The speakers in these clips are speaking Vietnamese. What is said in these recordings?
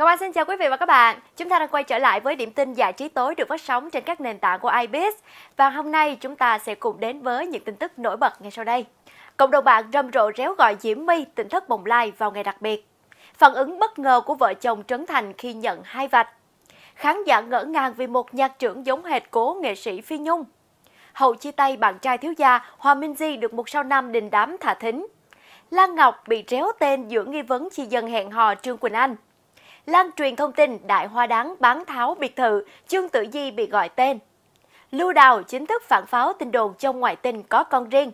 Ngọc Anh xin chào quý vị và các bạn. Chúng ta đang quay trở lại với điểm tin giải trí tối được phát sóng trên các nền tảng của IBIS. Và hôm nay chúng ta sẽ cùng đến với những tin tức nổi bật ngay sau đây. Cộng đồng mạng rầm rộ réo gọi Diễm My tỉnh thất bồng lai vào ngày đặc biệt. Phản ứng bất ngờ của vợ chồng Trấn Thành khi nhận hai vạch. Khán giả ngỡ ngàng vì một nhạc trưởng giống hệt cố nghệ sĩ Phi Nhung. Hậu chia tay bạn trai thiếu gia, Hoa Minh Di được một sao nam đình đám thả thính. Lan Ngọc bị réo tên giữa nghi vấn chi dân hẹn hò Trương Quỳnh Anh lan truyền thông tin đại hoa đáng bán tháo biệt thự, trương tử di bị gọi tên. Lưu Đào chính thức phản pháo tin đồn trong ngoại tình có con riêng.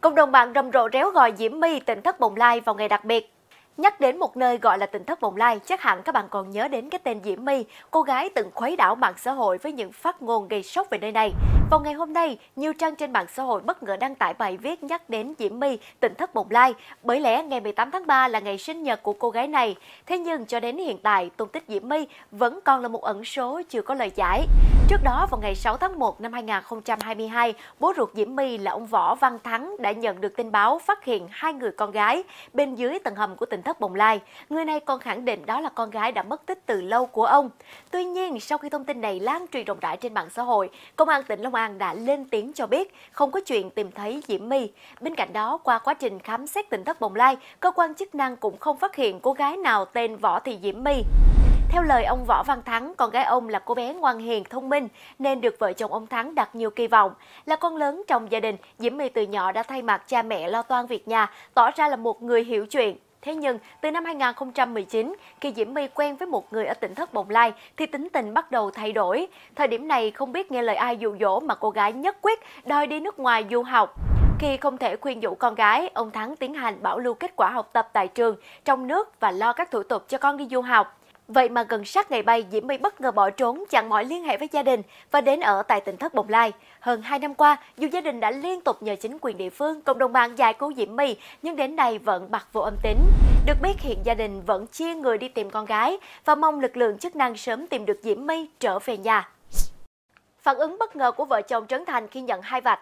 Cộng đồng mạng rầm rộ réo gọi Diễm My tỉnh thất bồng lai vào ngày đặc biệt. Nhắc đến một nơi gọi là tỉnh thất bồng lai, chắc hẳn các bạn còn nhớ đến cái tên Diễm My, cô gái từng khuấy đảo mạng xã hội với những phát ngôn gây sốc về nơi này. Vào ngày hôm nay, nhiều trang trên mạng xã hội bất ngờ đăng tải bài viết nhắc đến Diễm My, tỉnh thất bồng lai, bởi lẽ ngày 18 tháng 3 là ngày sinh nhật của cô gái này. Thế nhưng cho đến hiện tại, tung tích Diễm My vẫn còn là một ẩn số chưa có lời giải. Trước đó, vào ngày 6 tháng 1 năm 2022, bố ruột Diễm My là ông Võ Văn Thắng đã nhận được tin báo phát hiện hai người con gái bên dưới tầng hầm của tỉnh thất Bồng Lai. Người này còn khẳng định đó là con gái đã mất tích từ lâu của ông. Tuy nhiên, sau khi thông tin này lan truyền rộng rãi trên mạng xã hội, Công an tỉnh Long An đã lên tiếng cho biết không có chuyện tìm thấy Diễm My. Bên cạnh đó, qua quá trình khám xét tỉnh thất Bồng Lai, cơ quan chức năng cũng không phát hiện cô gái nào tên Võ Thị Diễm My. Theo lời ông Võ Văn Thắng, con gái ông là cô bé ngoan hiền, thông minh nên được vợ chồng ông Thắng đặt nhiều kỳ vọng. Là con lớn trong gia đình, Diễm My từ nhỏ đã thay mặt cha mẹ lo toan việc nhà, tỏ ra là một người hiểu chuyện. Thế nhưng, từ năm 2019, khi Diễm My quen với một người ở tỉnh Thất Bồng Lai, thì tính tình bắt đầu thay đổi. Thời điểm này, không biết nghe lời ai dụ dỗ mà cô gái nhất quyết đòi đi nước ngoài du học. Khi không thể khuyên dụ con gái, ông Thắng tiến hành bảo lưu kết quả học tập tại trường, trong nước và lo các thủ tục cho con đi du học. Vậy mà gần sát ngày bay, Diễm My bất ngờ bỏ trốn, chặn mọi liên hệ với gia đình và đến ở tại tỉnh thất Bồng Lai. Hơn 2 năm qua, dù gia đình đã liên tục nhờ chính quyền địa phương, cộng đồng mạng giải cứu Diễm My, nhưng đến nay vẫn bặt vô âm tính. Được biết hiện gia đình vẫn chia người đi tìm con gái và mong lực lượng chức năng sớm tìm được Diễm My trở về nhà. Phản ứng bất ngờ của vợ chồng Trấn Thành khi nhận hai vạch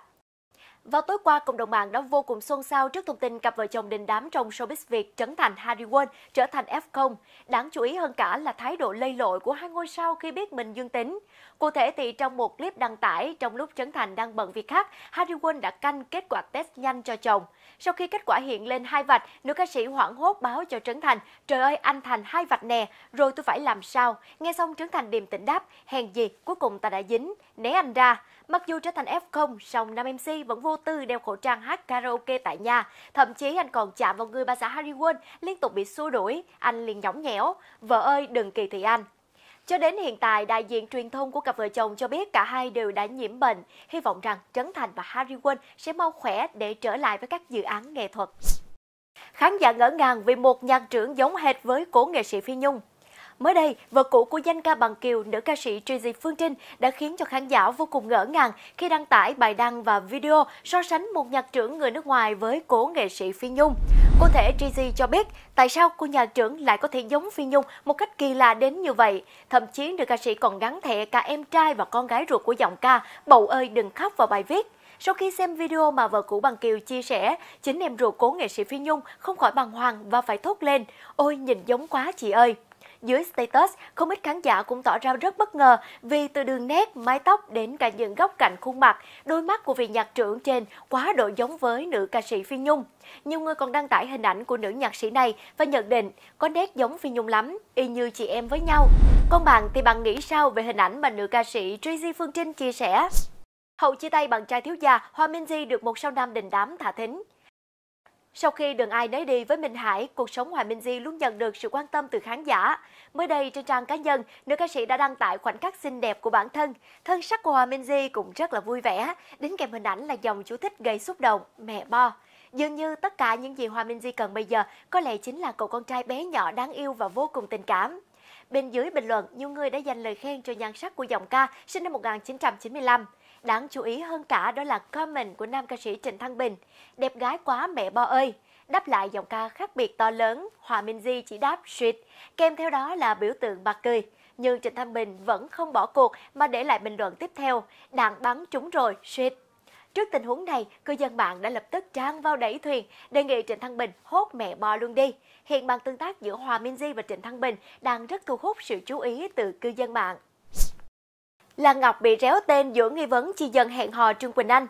vào tối qua, cộng đồng mạng đã vô cùng xôn xao trước thông tin cặp vợ chồng đình đám trong showbiz Việt Trấn Thành Harry Won trở thành F0. Đáng chú ý hơn cả là thái độ lây lội của hai ngôi sao khi biết mình dương tính. Cụ thể thì trong một clip đăng tải, trong lúc Trấn Thành đang bận việc khác, Harry Won đã canh kết quả test nhanh cho chồng. Sau khi kết quả hiện lên hai vạch, nữ ca sĩ hoảng hốt báo cho Trấn Thành, trời ơi anh Thành hai vạch nè, rồi tôi phải làm sao? Nghe xong Trấn Thành điềm tĩnh đáp, hèn gì, cuối cùng ta đã dính né anh ra. Mặc dù trở thành F0, song nam MC vẫn vô tư đeo khẩu trang hát karaoke tại nhà. Thậm chí anh còn chạm vào người bà xã Harry Won, liên tục bị xua đuổi. Anh liền nhõng nhẽo, vợ ơi đừng kỳ thị anh. Cho đến hiện tại, đại diện truyền thông của cặp vợ chồng cho biết cả hai đều đã nhiễm bệnh. Hy vọng rằng Trấn Thành và Harry Won sẽ mau khỏe để trở lại với các dự án nghệ thuật. Khán giả ngỡ ngàng vì một nhạc trưởng giống hệt với cố nghệ sĩ Phi Nhung Mới đây, vợ cũ của danh ca Bằng Kiều, nữ ca sĩ Trizy Phương Trinh đã khiến cho khán giả vô cùng ngỡ ngàng khi đăng tải bài đăng và video so sánh một nhạc trưởng người nước ngoài với cố nghệ sĩ Phi Nhung. Cô thể Trizy cho biết tại sao cô nhà trưởng lại có thể giống Phi Nhung một cách kỳ lạ đến như vậy. Thậm chí nữ ca sĩ còn gắn thẻ cả em trai và con gái ruột của giọng ca Bầu ơi đừng khóc vào bài viết. Sau khi xem video mà vợ cũ Bằng Kiều chia sẻ, chính em ruột cố nghệ sĩ Phi Nhung không khỏi bàng hoàng và phải thốt lên, ôi nhìn giống quá chị ơi. Dưới status, không ít khán giả cũng tỏ ra rất bất ngờ vì từ đường nét, mái tóc đến cả những góc cạnh khuôn mặt, đôi mắt của vị nhạc trưởng trên quá độ giống với nữ ca sĩ Phi Nhung. Nhiều người còn đăng tải hình ảnh của nữ nhạc sĩ này và nhận định có nét giống Phi Nhung lắm, y như chị em với nhau. Còn bạn thì bạn nghĩ sao về hình ảnh mà nữ ca sĩ Tracy Phương Trinh chia sẻ? Hậu chia tay bạn trai thiếu gia, Hoa Minzy được một sau nam đình đám thả thính. Sau khi Đừng Ai Nấy Đi với Minh Hải, cuộc sống Hòa Minh Di luôn nhận được sự quan tâm từ khán giả. Mới đây trên trang cá nhân, nữ ca sĩ đã đăng tải khoảnh khắc xinh đẹp của bản thân. Thân sắc của Hòa Minh Di cũng rất là vui vẻ, đính kèm hình ảnh là dòng chú thích gây xúc động, mẹ bo. Dường như tất cả những gì Hòa Minh Di cần bây giờ có lẽ chính là cậu con trai bé nhỏ đáng yêu và vô cùng tình cảm. Bên dưới bình luận, nhiều người đã dành lời khen cho nhan sắc của giọng ca sinh năm 1995. Đáng chú ý hơn cả đó là comment của nam ca sĩ Trịnh Thăng Bình, đẹp gái quá mẹ bo ơi, đáp lại giọng ca khác biệt to lớn, Hòa Minh Di chỉ đáp shit, kèm theo đó là biểu tượng bạc cười. Nhưng Trịnh Thăng Bình vẫn không bỏ cuộc mà để lại bình luận tiếp theo, đạn bắn trúng rồi, shit. Trước tình huống này, cư dân mạng đã lập tức trang vào đẩy thuyền, đề nghị Trịnh Thăng Bình hốt mẹ bo luôn đi. Hiện màn tương tác giữa Hòa Minzy và Trịnh Thăng Bình đang rất thu hút sự chú ý từ cư dân mạng. Là Ngọc bị réo tên giữa nghi vấn chi dân hẹn hò Trương Quỳnh Anh.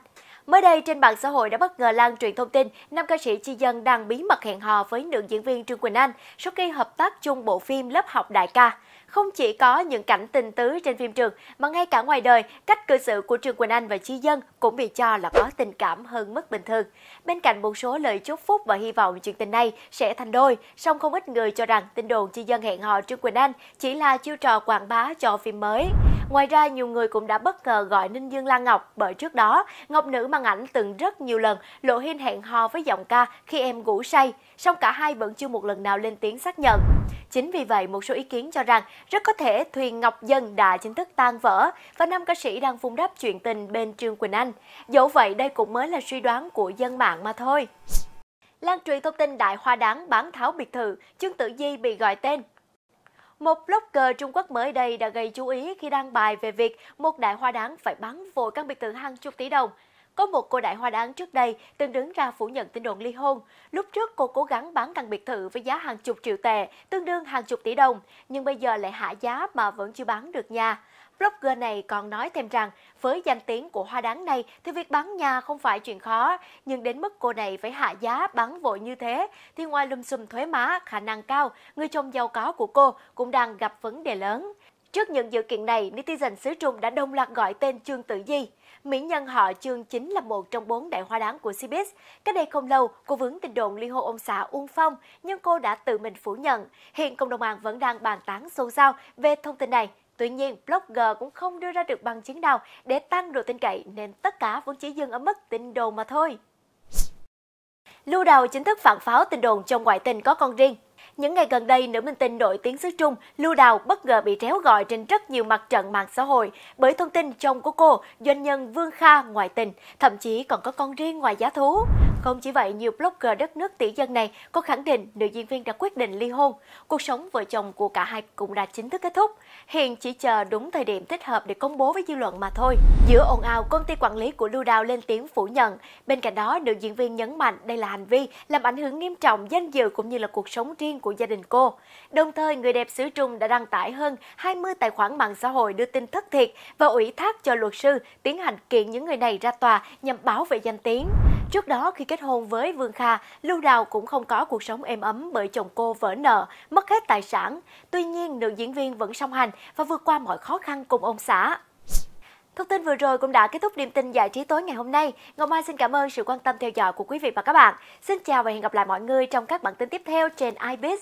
Mới đây, trên mạng xã hội đã bất ngờ lan truyền thông tin nam ca sĩ Chi Dân đang bí mật hẹn hò với nữ diễn viên Trương Quỳnh Anh sau khi hợp tác chung bộ phim Lớp học đại ca. Không chỉ có những cảnh tình tứ trên phim trường, mà ngay cả ngoài đời, cách cư xử của Trương Quỳnh Anh và Chi Dân cũng bị cho là có tình cảm hơn mức bình thường. Bên cạnh một số lời chúc phúc và hy vọng chuyện tình này sẽ thành đôi, song không ít người cho rằng tin đồn Chi Dân hẹn hò Trương Quỳnh Anh chỉ là chiêu trò quảng bá cho phim mới. Ngoài ra, nhiều người cũng đã bất ngờ gọi Ninh Dương Lan Ngọc bởi trước đó, Ngọc Nữ mang ảnh từng rất nhiều lần lộ hiên hẹn hò với giọng ca khi em ngủ say, song cả hai vẫn chưa một lần nào lên tiếng xác nhận. Chính vì vậy, một số ý kiến cho rằng rất có thể Thuyền Ngọc Dân đã chính thức tan vỡ và nam ca sĩ đang vun đắp chuyện tình bên Trương Quỳnh Anh. Dẫu vậy, đây cũng mới là suy đoán của dân mạng mà thôi. Lan truyền thông tin đại hoa đáng bán tháo biệt thự, Trương Tử Di bị gọi tên một blogger Trung Quốc mới đây đã gây chú ý khi đăng bài về việc một đại hoa đáng phải bán vội căn biệt thự hàng chục tỷ đồng. Có một cô đại hoa đáng trước đây từng đứng ra phủ nhận tin đồn ly hôn. Lúc trước cô cố gắng bán căn biệt thự với giá hàng chục triệu tệ, tương đương hàng chục tỷ đồng, nhưng bây giờ lại hạ giá mà vẫn chưa bán được nhà. Blogger này còn nói thêm rằng với danh tiếng của hoa đáng này thì việc bán nhà không phải chuyện khó, nhưng đến mức cô này phải hạ giá bán vội như thế thì ngoài lùm xùm thuế má khả năng cao, người chồng giàu có của cô cũng đang gặp vấn đề lớn. Trước những dự kiện này, netizen xứ Trung đã đồng loạt gọi tên Trương Tử Di. Mỹ nhân họ Trương chính là một trong bốn đại hoa đáng của Cbiz. Cách đây không lâu, cô vướng tin đồn ly hôn ông xã Uông Phong, nhưng cô đã tự mình phủ nhận. Hiện cộng đồng mạng vẫn đang bàn tán xôn xao về thông tin này. Tuy nhiên, blogger cũng không đưa ra được bằng chứng nào để tăng độ tin cậy nên tất cả vẫn chỉ dừng ở mức tin đồn mà thôi. Lưu Đào chính thức phản pháo tin đồn trong ngoại tình có con riêng. Những ngày gần đây, nữ minh tinh nổi tiếng xứ Trung, Lưu Đào bất ngờ bị réo gọi trên rất nhiều mặt trận mạng xã hội bởi thông tin chồng của cô, doanh nhân Vương Kha ngoại tình, thậm chí còn có con riêng ngoài giá thú. Không chỉ vậy, nhiều blogger đất nước tỷ dân này có khẳng định nữ diễn viên đã quyết định ly hôn. Cuộc sống vợ chồng của cả hai cũng đã chính thức kết thúc. Hiện chỉ chờ đúng thời điểm thích hợp để công bố với dư luận mà thôi. Giữa ồn ào, công ty quản lý của Lưu Đào lên tiếng phủ nhận. Bên cạnh đó, nữ diễn viên nhấn mạnh đây là hành vi làm ảnh hưởng nghiêm trọng danh dự cũng như là cuộc sống riêng của gia đình cô. Đồng thời, người đẹp xứ Trung đã đăng tải hơn 20 tài khoản mạng xã hội đưa tin thất thiệt và ủy thác cho luật sư tiến hành kiện những người này ra tòa nhằm bảo vệ danh tiếng. Trước đó, khi kết hôn với Vương Kha, Lưu Đào cũng không có cuộc sống êm ấm bởi chồng cô vỡ nợ, mất hết tài sản. Tuy nhiên, nữ diễn viên vẫn song hành và vượt qua mọi khó khăn cùng ông xã. Thông tin vừa rồi cũng đã kết thúc điểm tin giải trí tối ngày hôm nay. Ngọc Mai xin cảm ơn sự quan tâm theo dõi của quý vị và các bạn. Xin chào và hẹn gặp lại mọi người trong các bản tin tiếp theo trên iBiz.